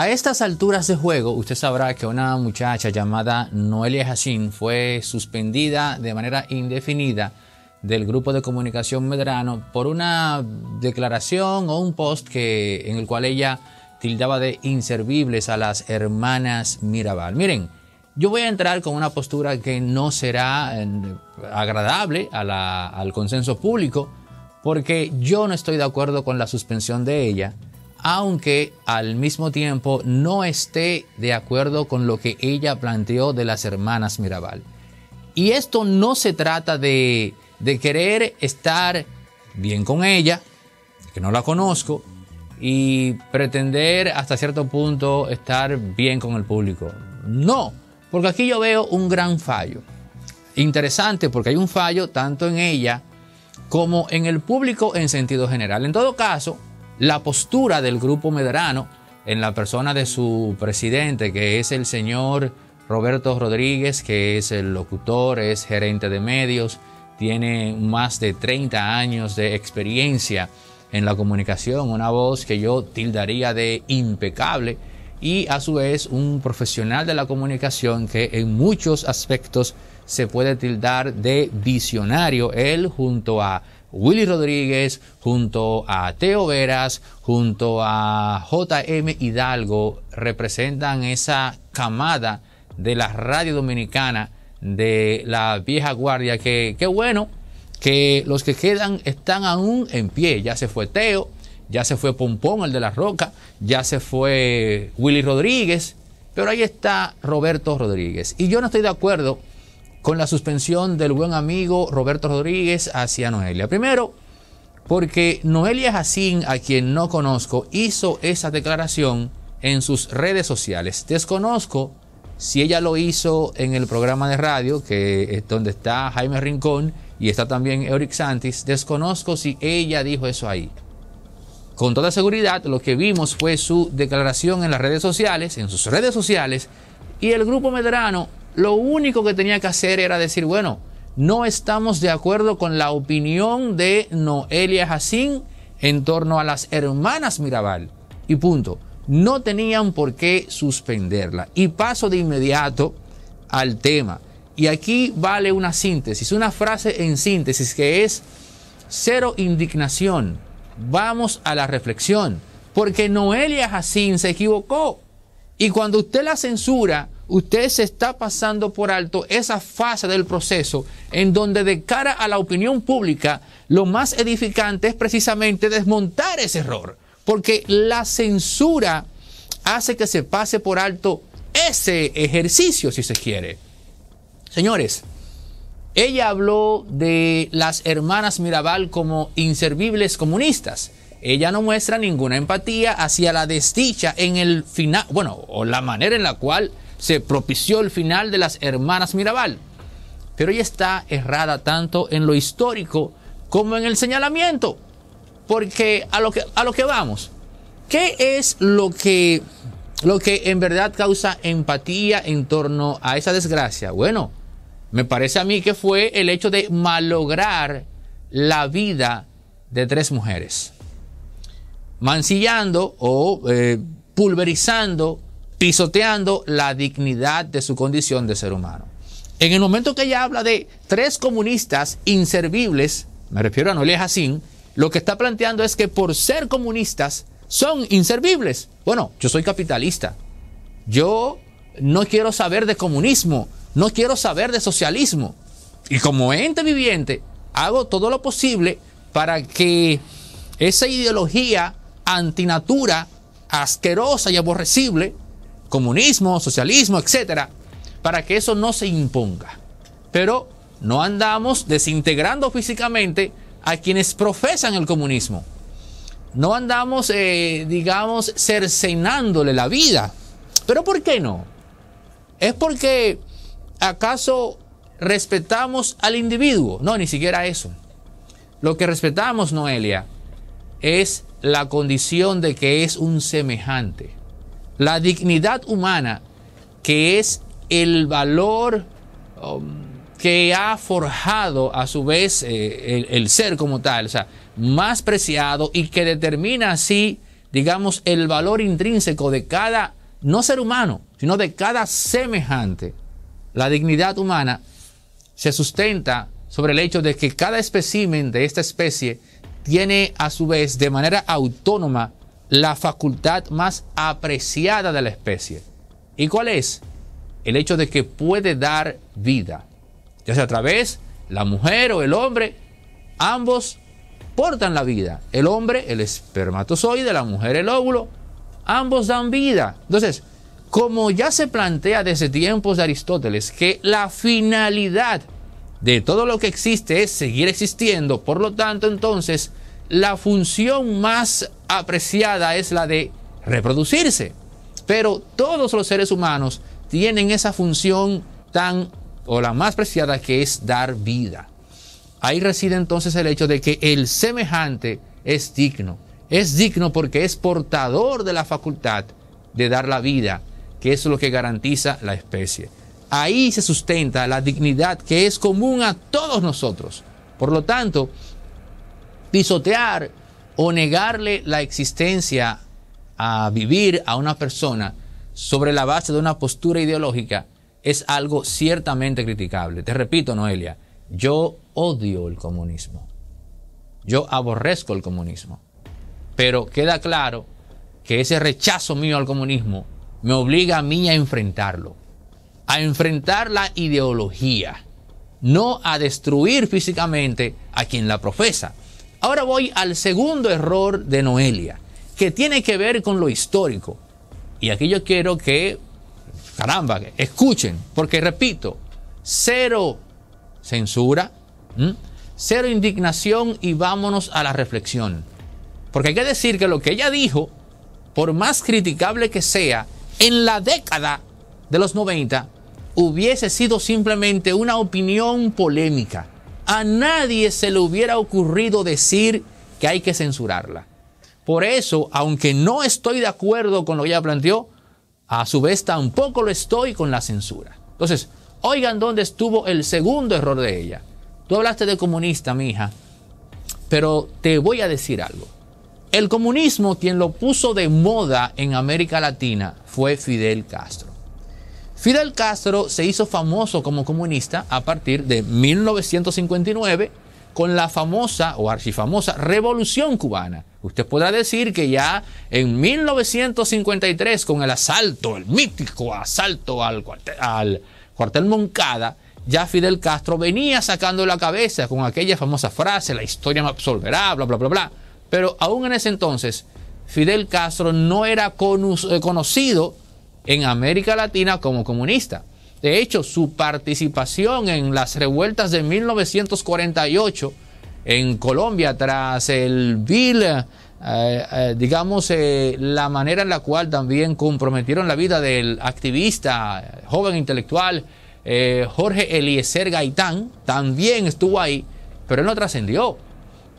A estas alturas de juego, usted sabrá que una muchacha llamada Noelia Hashim fue suspendida de manera indefinida del grupo de comunicación Medrano por una declaración o un post que, en el cual ella tildaba de inservibles a las hermanas Mirabal. Miren, yo voy a entrar con una postura que no será eh, agradable al consenso público, porque yo no estoy de acuerdo con la suspensión de ella aunque al mismo tiempo no esté de acuerdo con lo que ella planteó de las hermanas Mirabal. Y esto no se trata de, querer estar bien con ella, que no la conozco, y pretender hasta cierto punto estar bien con el público. No, porque aquí yo veo un gran fallo. Interesante porque hay un fallo tanto en ella como en el público en sentido general. En todo caso, la postura del grupo Medrano, en la persona de su presidente, que es el señor Roberto Rodríguez, que es el locutor, es gerente de medios, tiene más de 30 años de experiencia en la comunicación, una voz que yo tildaría de impecable y a su vez un profesional de la comunicación que en muchos aspectos se puede tildar de visionario. Él junto a Willy Rodríguez, junto a Teo Veras, junto a JM Hidalgo, representan esa camada de la radio dominicana de la vieja guardia que qué bueno que los que quedan están aún en pie. Ya se fue Teo, ya se fue Pompón, el de la Roca, ya se fue Willy Rodríguez, pero ahí está Roberto Rodríguez. Y yo no estoy de acuerdo con la suspensión del buen amigo Roberto Rodríguez hacia Noelia. Primero, porque Noelia Jacín, a quien no conozco, hizo esa declaración en sus redes sociales. Desconozco si ella lo hizo en el programa de radio, que es donde está Jaime Rincón y está también Eric Santis, desconozco si ella dijo eso ahí. Con toda seguridad, lo que vimos fue su declaración en las redes sociales, en sus redes sociales, y el grupo Medrano lo único que tenía que hacer era decir, bueno, no estamos de acuerdo con la opinión de Noelia Jacín en torno a las hermanas Mirabal. Y punto. No tenían por qué suspenderla. Y paso de inmediato al tema. Y aquí vale una síntesis, una frase en síntesis que es cero indignación. Vamos a la reflexión. Porque Noelia Jacín se equivocó. Y cuando usted la censura, usted se está pasando por alto esa fase del proceso en donde de cara a la opinión pública lo más edificante es precisamente desmontar ese error, porque la censura hace que se pase por alto ese ejercicio, si se quiere. Señores, ella habló de las hermanas Mirabal como inservibles comunistas. Ella no muestra ninguna empatía hacia la desdicha en el final, bueno, o la manera en la cual se propició el final de las hermanas Mirabal. Pero ella está errada tanto en lo histórico como en el señalamiento. Porque a lo que, a lo que vamos, ¿qué es lo que, lo que en verdad causa empatía en torno a esa desgracia? Bueno, me parece a mí que fue el hecho de malograr la vida de tres mujeres. Mancillando o eh, pulverizando pisoteando la dignidad de su condición de ser humano. En el momento que ella habla de tres comunistas inservibles, me refiero a Noelia Jacín, lo que está planteando es que por ser comunistas son inservibles. Bueno, yo soy capitalista. Yo no quiero saber de comunismo, no quiero saber de socialismo. Y como ente viviente, hago todo lo posible para que esa ideología antinatura, asquerosa y aborrecible, comunismo, socialismo, etcétera, para que eso no se imponga. Pero no andamos desintegrando físicamente a quienes profesan el comunismo. No andamos, eh, digamos, cercenándole la vida. ¿Pero por qué no? ¿Es porque acaso respetamos al individuo? No, ni siquiera eso. Lo que respetamos, Noelia, es la condición de que es un semejante. La dignidad humana, que es el valor um, que ha forjado a su vez eh, el, ser como tal, o sea, más preciado y que determina así, digamos, el valor intrínseco de cada, no ser humano, sino de cada semejante. La dignidad humana se sustenta sobre el hecho de que cada espécimen de esta especie tiene a su vez de manera autónoma la facultad más apreciada de la especie. ¿Y cuál es? El hecho de que puede dar vida. Ya sea a través, la mujer o el hombre, ambos portan la vida. El hombre, el espermatozoide, la mujer, el óvulo, ambos dan vida. Entonces, como ya se plantea desde tiempos de Aristóteles que la finalidad de todo lo que existe es seguir existiendo, por lo tanto entonces la función más apreciada es la de reproducirse. Pero todos los seres humanos tienen esa función tan o la más preciada que es dar vida. Ahí reside entonces el hecho de que el semejante es digno. Es digno porque es portador de la facultad de dar la vida, que es lo que garantiza la especie. Ahí se sustenta la dignidad que es común a todos nosotros. Por lo tanto, pisotear o negarle la existencia a vivir a una persona sobre la base de una postura ideológica es algo ciertamente criticable. Te repito, Noelia, yo odio el comunismo. Yo aborrezco el comunismo. Pero queda claro que ese rechazo mío al comunismo me obliga a mí a enfrentarlo, a enfrentar la ideología, no a destruir físicamente a quien la profesa. Ahora voy al segundo error de Noelia, que tiene que ver con lo histórico. Y aquí yo quiero que, caramba, escuchen, porque repito, cero censura, cero indignación y vámonos a la reflexión. Porque hay que decir que lo que ella dijo, por más criticable que sea, en la década de los 90 hubiese sido simplemente una opinión polémica a nadie se le hubiera ocurrido decir que hay que censurarla. Por eso, aunque no estoy de acuerdo con lo que ella planteó, a su vez tampoco lo estoy con la censura. Entonces, oigan dónde estuvo el segundo error de ella. Tú hablaste de comunista, mi hija, pero te voy a decir algo. El comunismo, quien lo puso de moda en América Latina, fue Fidel Castro. Fidel Castro se hizo famoso como comunista a partir de 1959 con la famosa o archifamosa Revolución Cubana. Usted podrá decir que ya en 1953, con el asalto, el mítico asalto al cuartel, Moncada, ya Fidel Castro venía sacando la cabeza con aquella famosa frase, la historia me absolverá, bla, bla, bla, bla. Pero aún en ese entonces, Fidel Castro no era eh, conocido en América Latina como comunista. De hecho, su participación en las revueltas de 1948 en Colombia tras el vil, eh, eh, digamos, eh, la manera en la cual también comprometieron la vida del activista, joven intelectual, Jorge Eliezer Gaitán, también estuvo ahí, pero no trascendió.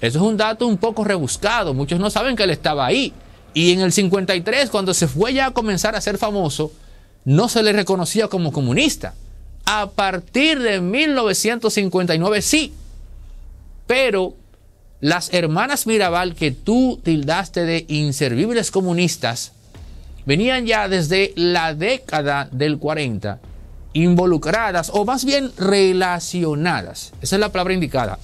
Eso es un dato un poco rebuscado, muchos no saben que él estaba ahí. Y en el 53, cuando se fue ya a comenzar a ser famoso, no se le reconocía como comunista. A partir de 1959 sí. Pero las hermanas Mirabal que tú tildaste de inservibles comunistas venían ya desde la década del 40 involucradas o más bien relacionadas, esa es la palabra indicada,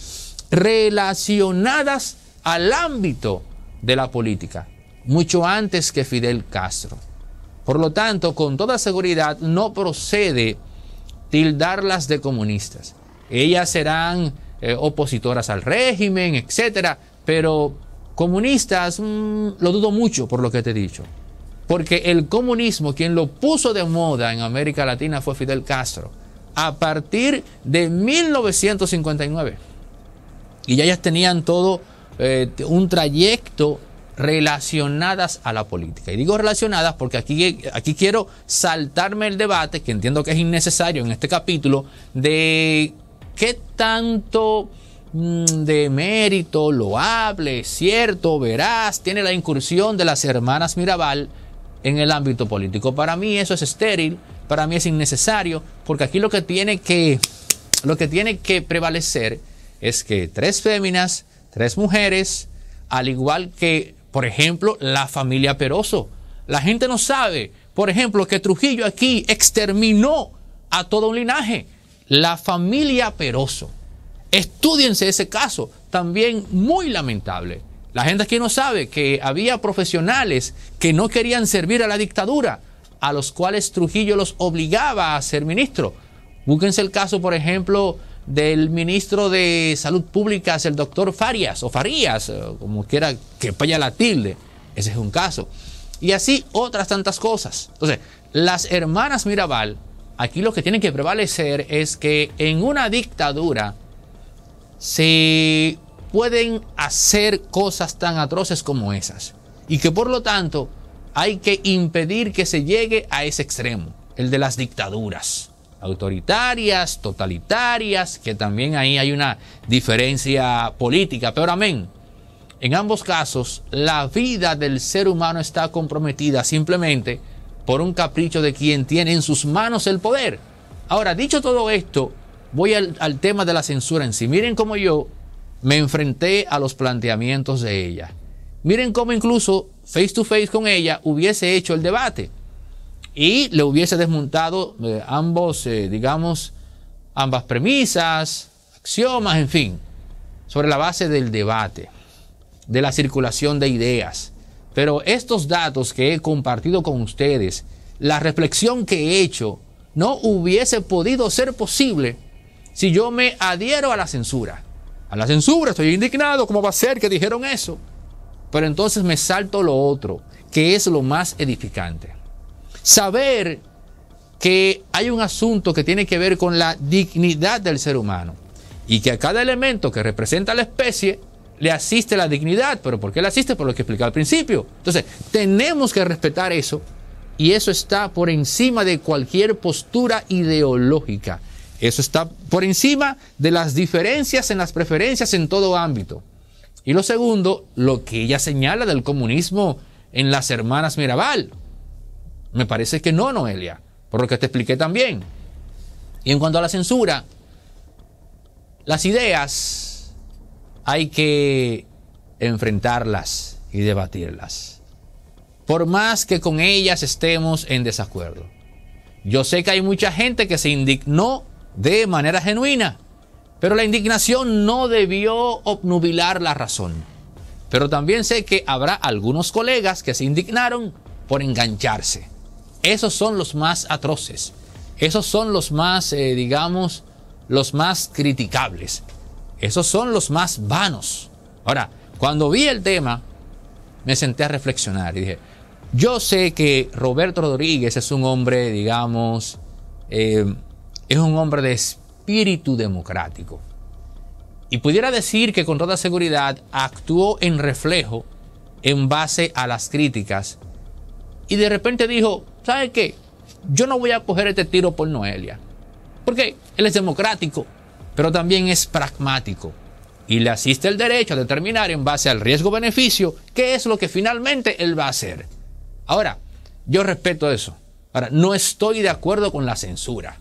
relacionadas al ámbito de la política mucho antes que Fidel Castro. Por lo tanto, con toda seguridad no procede tildarlas de comunistas. Ellas serán eh, opositoras al régimen, etcétera, pero comunistas mm, lo dudo mucho por lo que te he dicho. Porque el comunismo, quien lo puso de moda en América Latina fue Fidel Castro, a partir de 1959. Y ya ellas tenían todo eh, un trayecto relacionadas a la política. Y digo relacionadas porque aquí, aquí quiero saltarme el debate, que entiendo que es innecesario en este capítulo, de qué tanto mm, de mérito, hable cierto, verás, tiene la incursión de las hermanas Mirabal en el ámbito político. Para mí eso es estéril, para mí es innecesario, porque aquí lo que tiene que, lo que, tiene que prevalecer es que tres féminas, tres mujeres, al igual que por ejemplo, la familia Peroso. La gente no sabe, por ejemplo, que Trujillo aquí exterminó a todo un linaje. La familia Peroso. Estudiense ese caso, también muy lamentable. La gente aquí no sabe que había profesionales que no querían servir a la dictadura, a los cuales Trujillo los obligaba a ser ministro. Búsquense el caso, por ejemplo, del ministro de Salud Pública, el doctor Farias, o Farías, eh, como quiera que vaya la tilde. Ese es un caso. Y así otras tantas cosas. Entonces, las hermanas Mirabal, aquí lo que tienen que prevalecer es que en una dictadura se pueden hacer cosas tan atroces como esas. Y que por lo tanto hay que impedir que se llegue a ese extremo, el de las dictaduras autoritarias, totalitarias, que también ahí hay una diferencia política, pero amén. En ambos casos, la vida del ser humano está comprometida simplemente por un capricho de quien tiene en sus manos el poder. Ahora, dicho todo esto, voy al, tema de la censura en sí. Miren cómo yo me enfrenté a los planteamientos de ella. Miren cómo incluso face to face con ella hubiese hecho el debate y le hubiese desmontado eh, ambos, eh, digamos, ambas premisas, axiomas, en fin, sobre la base del debate, de la circulación de ideas. Pero estos datos que he compartido con ustedes, la reflexión que he hecho, no hubiese podido ser posible si yo me adhiero a la censura. A la censura, estoy indignado, ¿cómo va a ser que dijeron eso? Pero entonces me salto lo otro, que es lo más edificante saber que hay un asunto que tiene que ver con la dignidad del ser humano y que a cada elemento que representa la especie le asiste la dignidad, pero ¿por qué le asiste? Por lo que explicaba al principio. Entonces, tenemos que respetar eso y eso está por encima de cualquier postura ideológica. Eso está por encima de las diferencias en las preferencias en todo ámbito. Y lo segundo, lo que ella señala del comunismo en las hermanas Mirabal. Me parece que no, Noelia, por lo que te expliqué también. Y en cuanto a la censura, las ideas hay que enfrentarlas y debatirlas. Por más que con ellas estemos en desacuerdo. Yo sé que hay mucha gente que se indignó de manera genuina, pero la indignación no debió obnubilar la razón. Pero también sé que habrá algunos colegas que se indignaron por engancharse. Esos son los más atroces. Esos son los más, eh, digamos, los más criticables. Esos son los más vanos. Ahora, cuando vi el tema, me senté a reflexionar y dije, yo sé que Roberto Rodríguez es un hombre, digamos, eh, es un hombre de espíritu democrático. Y pudiera decir que con toda seguridad actuó en reflejo en base a las críticas y de repente dijo, ¿sabe qué? Yo no voy a coger este tiro por Noelia. Porque él es democrático, pero también es pragmático. Y le asiste el derecho a determinar en base al riesgo-beneficio qué es lo que finalmente él va a hacer. Ahora, yo respeto eso. Ahora, no estoy de acuerdo con la censura.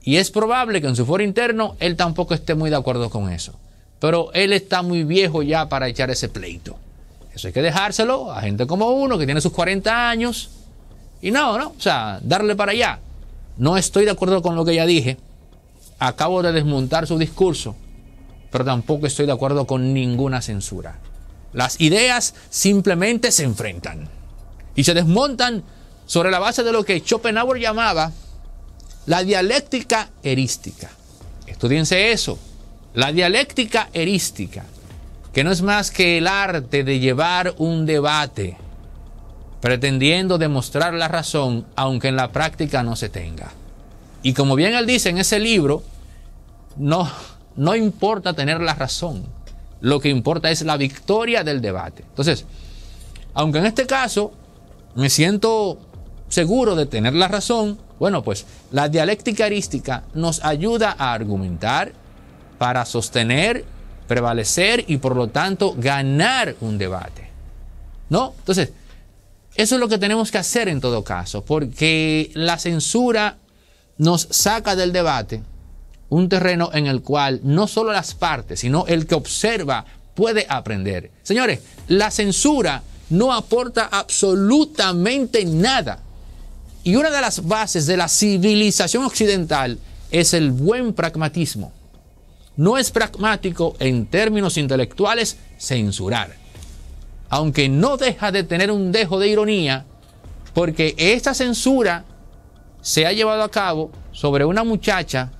Y es probable que en su foro interno él tampoco esté muy de acuerdo con eso. Pero él está muy viejo ya para echar ese pleito. Eso hay que dejárselo a gente como uno que tiene sus 40 años, y no, no, o sea, darle para allá. No estoy de acuerdo con lo que ya dije. Acabo de desmontar su discurso, pero tampoco estoy de acuerdo con ninguna censura. Las ideas simplemente se enfrentan y se desmontan sobre la base de lo que Schopenhauer llamaba la dialéctica herística Estudiense eso, la dialéctica herística que no es más que el arte de llevar un debate pretendiendo demostrar la razón, aunque en la práctica no se tenga. Y como bien él dice en ese libro, no, no importa tener la razón, lo que importa es la victoria del debate. Entonces, aunque en este caso me siento seguro de tener la razón, bueno, pues la dialéctica arística nos ayuda a argumentar para sostener, prevalecer y por lo tanto ganar un debate. ¿No? Entonces, eso es lo que tenemos que hacer en todo caso, porque la censura nos saca del debate un terreno en el cual no solo las partes, sino el que observa puede aprender. Señores, la censura no aporta absolutamente nada. Y una de las bases de la civilización occidental es el buen pragmatismo. No es pragmático en términos intelectuales censurar aunque no deja de tener un dejo de ironía, porque esta censura se ha llevado a cabo sobre una muchacha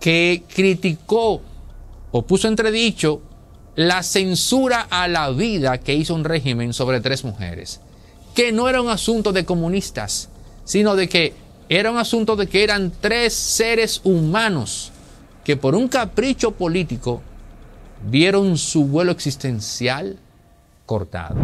que criticó o puso entredicho la censura a la vida que hizo un régimen sobre tres mujeres, que no era un asunto de comunistas, sino de que era un asunto de que eran tres seres humanos que por un capricho político vieron su vuelo existencial cortado.